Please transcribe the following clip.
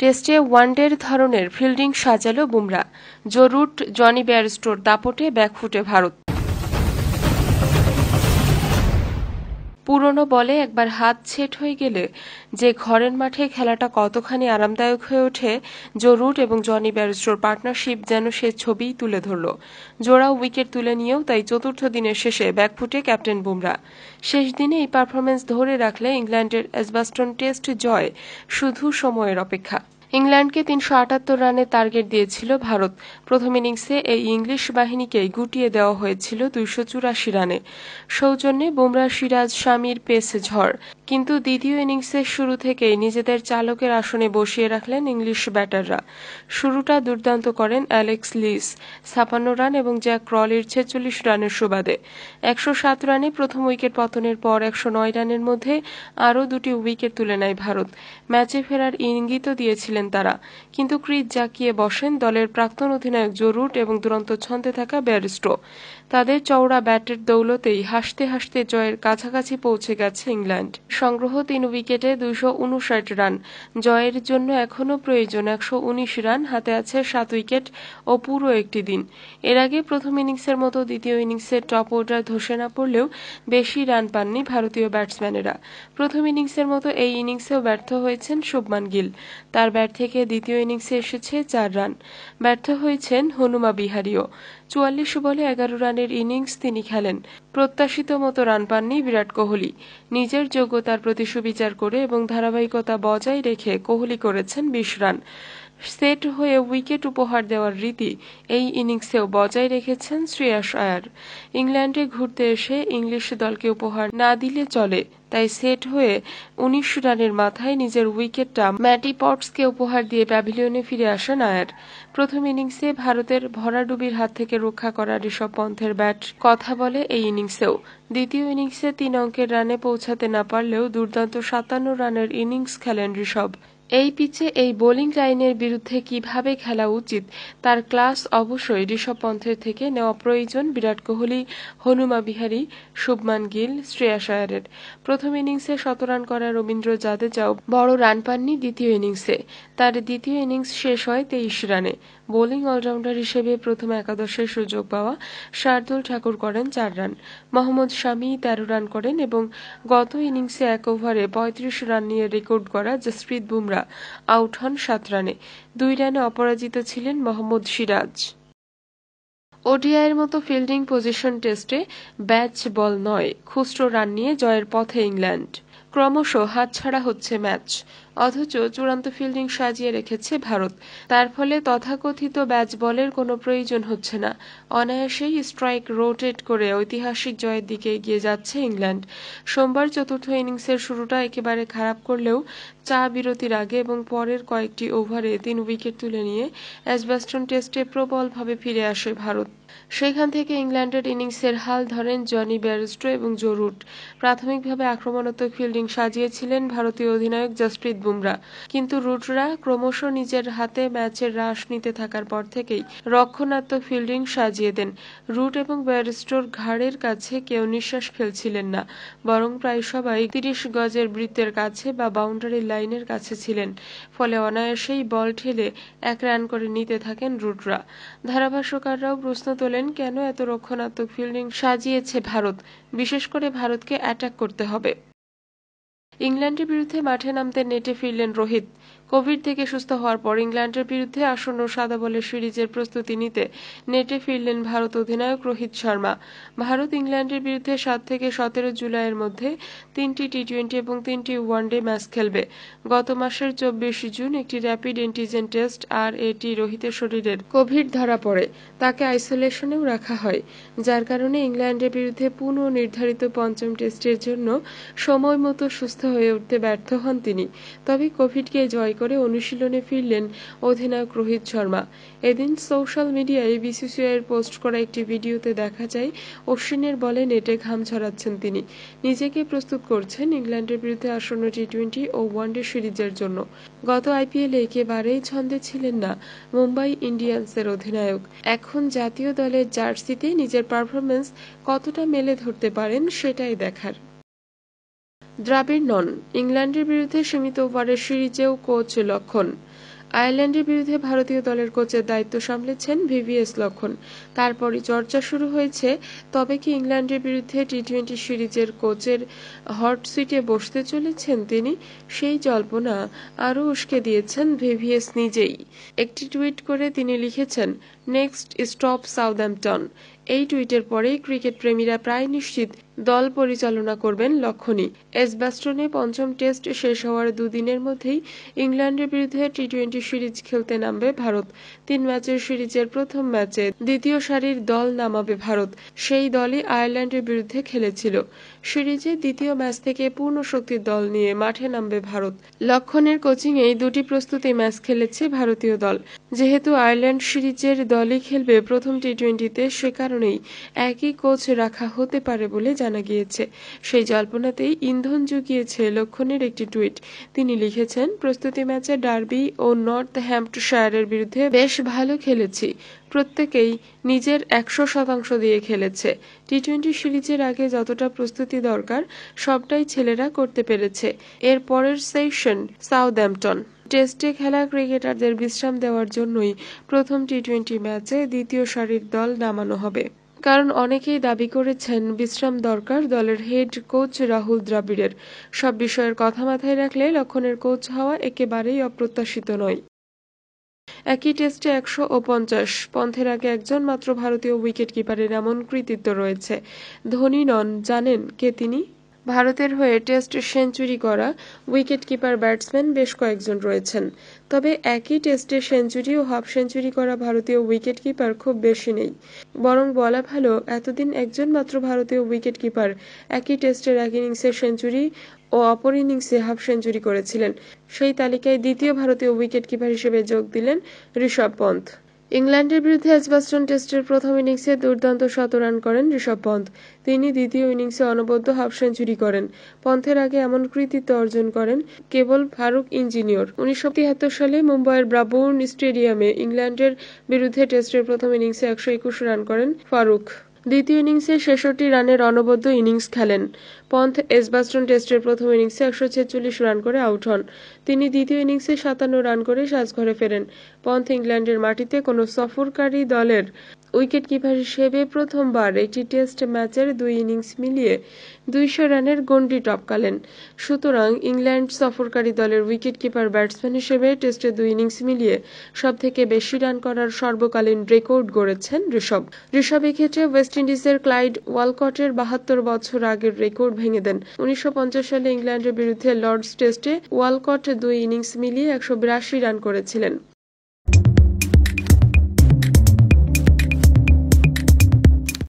টেস্টে ওয়ানডের ধরনের ফিল্ডিং সাজালো বুমরা জো রুট জনি বেয়ারস্টোর দাপটে ব্যাকফুটে ভারত পুরনো বলে একবার হাত ছেট হয়ে গেলে যে ঘরের মাঠে খেলাটা কতখানি আরামদায়ক হয়ে ওঠে জো রুট এবং জনি ব্যারিস্টোর পার্টনারশিপ যেন সে ছবিই তুলে ধরল জোড়া উইকেট তুলে নিয়েও তাই চতুর্থ দিনের শেষে ব্যাকফুটে ক্যাপ্টেন বুমরা শেষ দিনে এই পারফরমেন্স ধরে রাখলে ইংল্যান্ডের এসবাস্টন টেস্ট জয় শুধু সময়ের অপেক্ষা ইংল্যান্ডকে তিনশো আটাত্তর রানের টার্গেট দিয়েছিল ভারত প্রথম ইনিংসে এই ইংলিশ বাহিনীকে গুটিয়ে দেওয়া হয়েছিল দুইশো চুরাশি রানে সৌজন্যে বুমরা সিরাজ স্বামীর পেসে ঝড় কিন্তু দ্বিতীয় ইনিংসের শুরু থেকেই নিজেদের চালকের আসনে বসিয়ে রাখলেন ইংলিশ ব্যাটাররা শুরুটা দুর্দান্ত করেন অ্যালেক্স লিস ছাপান্ন রান এবং জ্যাক ক্রলির ছেচল্লিশ রানের সুবাদে একশো সাত রানে প্রথম উইকেট পতনের পর একশো নয় রানের মধ্যে আরও দুটি উইকেট তুলে নেয় ভারত ম্যাচে ফেরার ইঙ্গিত দিয়েছিলেন করেন তারা কিন্তু ক্রিজ জাকিয়ে বসেন দলের প্রাক্তন অধিনায়ক জো রুট এবং দুরন্ত ছন্দে থাকা ব্যারিস্ট্রো তাদের চওড়া ব্যাটের দৌলতেই হাসতে হাসতে জয়ের কাছাকাছি পৌঁছে গেছে ইংল্যান্ড সংগ্রহ তিন উইকেটে দুইশো রান জয়ের জন্য এখনও প্রয়োজন একশো রান হাতে আছে সাত উইকেট ও পুরো একটি দিন এর আগে প্রথম ইনিংসের মতো দ্বিতীয় ইনিংসের টপ অর্ডার ধসে না পড়লেও বেশি রান পাননি ভারতীয় ব্যাটসম্যানেরা প্রথম ইনিংসের মতো এই ইনিংসেও ব্যর্থ হয়েছেন শুভমান গিল তার ব্যাট থেকে দ্বিতীয় ইনিংসে এসেছে চার রান ব্যর্থ হয়েছেন হনুমা বিহারিও চুয়াল্লিশ বলে এগারো রানের ইনিংস তিনি খেলেন প্রত্যাশিত মতো রান পাননি বিরাট কোহলি নিজের যোগ্যতার প্রতি সুবিচার করে এবং ধারাবাহিকতা বজায় রেখে কোহলি করেছেন বিশ রান সেট হয়ে উইকেট উপহার দেওয়ার রীতি এই ইনিংসেও বজায় রেখেছেন শ্রেয়াস আয়ার ইংল্যান্ডে ঘুরতে এসে ইংলিশ দলকে উপহার না দিলে চলে তাই সেট হয়ে উনিশশো রানের মাথায় নিজের উইকেটটা ম্যাটি পটসকে উপহার দিয়ে প্যাভিলিয়নে ফিরে আসেন আয়ার প্রথম ইনিংসে ভারতের ভরাডুবির হাত থেকে রক্ষা করা ঋষভ পন্থের ব্যাট কথা বলে এই ইনিংসেও দ্বিতীয় ইনিংসে তিন অঙ্কের রানে পৌঁছাতে না পারলেও দুর্দান্ত সাতান্ন রানের ইনিংস খেলেন ঋষভ এই পিচে এই বোলিং লাইনের বিরুদ্ধে কিভাবে খেলা উচিত তার ক্লাস অবশ্যই ঋষভ পন্থের থেকে নেওয়া প্রয়োজন বিরাট কোহলি হনুমা বিহারী শুভমান গিল শ্রেয়া আয়ারের প্রথম ইনিংসে শতরান করা রবীন্দ্র জাদেজাও বড় রান পাননি দ্বিতীয় ইনিংসে তার দ্বিতীয় ইনিংস শেষ হয় তেইশ রানে বোলিং অলরাউন্ডার হিসেবে প্রথম একাদশের সুযোগ পাওয়া শার্দুল ঠাকুর করেন চার রান মোহাম্মদ শামি তেরো রান করেন এবং গত ইনিংসে এক ওভারে পঁয়ত্রিশ রান নিয়ে রেকর্ড করা জসপ্রীত বুমরা বড়রা আউট হন সাত রানে দুই রানে অপরাজিত ছিলেন মোহাম্মদ সিরাজ ওডিআইয়ের মতো ফিল্ডিং পজিশন টেস্টে ব্যাচ বল নয় খুচরো রান নিয়ে জয়ের পথে ইংল্যান্ড ক্রমশ হাতছাড়া হচ্ছে ম্যাচ অথচ চূড়ান্ত ফিল্ডিং সাজিয়ে রেখেছে ভারত তার ফলে তথাকথিত ব্যাচ বলের কোনো প্রয়োজন হচ্ছে না অনায়াসেই স্ট্রাইক রোটেট করে ঐতিহাসিক জয়ের দিকে এগিয়ে যাচ্ছে ইংল্যান্ড সোমবার চতুর্থ ইনিংসের শুরুটা একেবারে খারাপ করলেও চা বিরতির আগে এবং পরের কয়েকটি ওভারে তিন উইকেট তুলে নিয়ে অ্যাজবাস্টন টেস্টে প্রবলভাবে ফিরে আসে ভারত সেখান থেকে ইংল্যান্ডের ইনিংসের হাল ধরেন জনি ব্যারিস্টো এবং জো রুট প্রাথমিকভাবে আক্রমণাত্মক ফিল্ডিং সাজিয়েছিলেন ভারতীয় অধিনায়ক জসপ্রীত বুমরা কিন্তু রুটরা ক্রমশ নিজের হাতে ম্যাচের রাশ নিতে থাকার পর থেকেই রক্ষণাত্মক ফিল্ডিং সাজিয়ে দেন রুট এবং ব্যারিস্টোর ঘাড়ের কাছে কেউ নিঃশ্বাস ফেলছিলেন না বরং প্রায় সবাই তিরিশ গজের বৃত্তের কাছে বা বাউন্ডারি লাইনের কাছে ছিলেন ফলে অনায়াসেই বল ঠেলে এক রান করে নিতে থাকেন রুটরা ধারাভাষ্যকাররাও প্রশ্ন তোলেন কেন এত রক্ষণাত্মক ফিল্ডিং সাজিয়েছে ভারত বিশেষ করে ভারতকে অ্যাটাক করতে হবে ইংল্যান্ডের বিরুদ্ধে মাঠে নামতে নেটে ফিরলেন রোহিত কোভিড থেকে সুস্থ হওয়ার পর ইংল্যান্ডের বিরুদ্ধে আসন্ন সাদা বলের সিরিজের প্রস্তুতি নিতে নেটে ফিরলেন ভারত অধিনায়ক রোহিত শর্মা ভারত ইংল্যান্ডের বিরুদ্ধে সাত থেকে সতেরো জুলাইয়ের মধ্যে তিনটি টি টোয়েন্টি এবং তিনটি ওয়ানডে ম্যাচ খেলবে গত মাসের চব্বিশ জুন একটি র্যাপিড অ্যান্টিজেন টেস্ট আর এটি রোহিতের শরীরের কোভিড ধরা পড়ে তাকে আইসোলেশনেও রাখা হয় যার কারণে ইংল্যান্ডের বিরুদ্ধে নির্ধারিত পঞ্চম টেস্টের জন্য সময় মতো সুস্থ হয়ে উঠতে ব্যর্থ হন তিনি তবে কোভিডকে জয় করে অনুশীলনে ফিরলেন অধিনায়ক রোহিত শর্মা এদিন সোশ্যাল মিডিয়ায় বিসিসিআইয়ের পোস্ট করা একটি ভিডিওতে দেখা যায় অশ্বিনের বলে নেটে ঘাম ছড়াচ্ছেন তিনি নিজেকে প্রস্তুত করছেন ইংল্যান্ডের বিরুদ্ধে আসন্ন টি টোয়েন্টি ও ওয়ানডে সিরিজের জন্য গত আইপিএল একেবারেই ছন্দে ছিলেন না মুম্বাই ইন্ডিয়ান্সের অধিনায়ক এখন জাতীয় দলের জার্সিতে নিজের পারফরমেন্স কতটা মেলে ধরতে পারেন সেটাই দেখার দ্রাবিড় নন ইংল্যান্ডের বিরুদ্ধে সীমিত ওভারের সিরিজেও কোচ লক্ষণ আয়ারল্যান্ডের বিরুদ্ধে ভারতীয় দলের কোচের দায়িত্ব সামলেছেন ভিভিএস লক্ষণ তারপরই চর্চা শুরু হয়েছে তবে কি ইংল্যান্ডের বিরুদ্ধে টি টোয়েন্টি সিরিজের কোচের হট সিটে বসতে চলেছেন তিনি সেই জল্পনা আরও উস্কে দিয়েছেন ভিভিএস নিজেই একটি টুইট করে তিনি লিখেছেন নেক্সট স্টপ সাউদাম্পটন এই টুইটের পরেই ক্রিকেট প্রেমীরা প্রায় নিশ্চিত দল পরিচালনা করবেন লক্ষণী এসব্যাস্টনে পঞ্চম টেস্ট শেষ হওয়ার দুদিনের মধ্যেই ইংল্যান্ডের বিরুদ্ধে টি টোয়েন্টি সিরিজ খেলতে নামবে ভারত তিন ম্যাচের সিরিজের প্রথম ম্যাচে দ্বিতীয় সারির দল নামাবে ভারত সেই দলই আয়ারল্যান্ডের বিরুদ্ধে খেলেছিল সিরিজে দ্বিতীয় ম্যাচ থেকে পূর্ণ শক্তির দল নিয়ে মাঠে নামবে ভারত লক্ষণের কোচিংয়েই দুটি প্রস্তুতি ম্যাচ খেলেছে ভারতীয় দল যেহেতু আয়ারল্যান্ড সিরিজের দল দলে খেলবে প্রথম টি টোয়েন্টিতে সে কারণেই একই কোচ রাখা হতে পারে বলে জানা গিয়েছে সেই জল্পনাতেই ইন্ধন জুগিয়েছে লক্ষণের একটি টুইট তিনি লিখেছেন প্রস্তুতি ম্যাচে ডার্বি ও নর্থ হ্যাম্পশায়ারের বিরুদ্ধে বেশ ভালো খেলেছি প্রত্যেকেই নিজের একশো শতাংশ দিয়ে খেলেছে টি টোয়েন্টি সিরিজের আগে যতটা প্রস্তুতি দরকার সবটাই ছেলেরা করতে পেরেছে এর পরের সেশন সাউদাম্পটন টেস্টে খেলা ক্রিকেটারদের বিশ্রাম দেওয়ার জন্যই প্রথম টি টোয়েন্টি ম্যাচে দ্বিতীয় সারির দল নামানো হবে কারণ অনেকেই দাবি করেছেন বিশ্রাম দরকার দলের হেড কোচ রাহুল দ্রাবিড়ের সব বিষয়ের কথা মাথায় রাখলে লক্ষণের কোচ হওয়া একেবারেই অপ্রত্যাশিত নয় একই টেস্টে একশো ও পঞ্চাশ পন্থের আগে একজন মাত্র ভারতীয় উইকেট কিপারের এমন কৃতিত্ব রয়েছে ধোনি নন জানেন কে তিনি ভারতের হয়ে টেস্ট সেঞ্চুরি করা উইকেট কিপার ব্যাটসম্যান বেশ কয়েকজন রয়েছেন তবে একই টেস্টে সেঞ্চুরি ও হাফ সেঞ্চুরি করা ভারতীয় উইকেট কিপার খুব বেশি নেই বরং বলা ভালো এতদিন একজন মাত্র ভারতীয় উইকেট কিপার একই টেস্টের এক ইনিংসে সেঞ্চুরি ও অপর ইনিংসে হাফ সেঞ্চুরি করেছিলেন সেই তালিকায় দ্বিতীয় ভারতীয় উইকেট কিপার হিসেবে যোগ দিলেন ঋষভ পন্থ ইংল্যান্ডের বিরুদ্ধে এজবাস্টন টেস্টের প্রথম ইনিংসে দুর্দান্ত শতরান করেন ঋষভ পন্থ তিনি দ্বিতীয় ইনিংসে অনবদ্য হাফ সেঞ্চুরি করেন পন্থের আগে এমন কৃতিত্ব অর্জন করেন কেবল ফারুক ইঞ্জিনিয়র উনিশশো সালে মুম্বাইয়ের ব্রাবোর্ন স্টেডিয়ামে ইংল্যান্ডের বিরুদ্ধে টেস্টের প্রথম ইনিংসে একশো রান করেন ফারুক দ্বিতীয় ইনিংসে ছেষট্টি রানের অনবদ্য ইনিংস খেলেন পন্থ এসবাস্টন টেস্টের প্রথম ইনিংসে একশো ছেচল্লিশ রান করে আউট হন তিনি দ্বিতীয় ইনিংসে সাতান্ন রান করে সাজঘরে ফেরেন পন্থ ইংল্যান্ডের মাটিতে কোনো সফরকারী দলের উইকেটকিপার হিসেবে প্রথমবার একটি টেস্ট ম্যাচের দুই ইনিংস মিলিয়ে দুইশো রানের গন্ডি টপকালেন সুতরাং ইংল্যান্ড সফরকারী দলের উইকেট কিপার ব্যাটসম্যান হিসেবে টেস্টে দুই ইনিংস মিলিয়ে সব থেকে বেশি রান করার সর্বকালীন রেকর্ড গড়েছেন ঋষভ ঋষভ এক্ষেত্রে ওয়েস্ট ইন্ডিজের ক্লাইড ওয়ালকটের বাহাত্তর বছর আগের রেকর্ড ভেঙে দেন উনিশশো সালে ইংল্যান্ডের বিরুদ্ধে লর্ডস টেস্টে ওয়ালকট দুই ইনিংস মিলিয়ে একশো রান করেছিলেন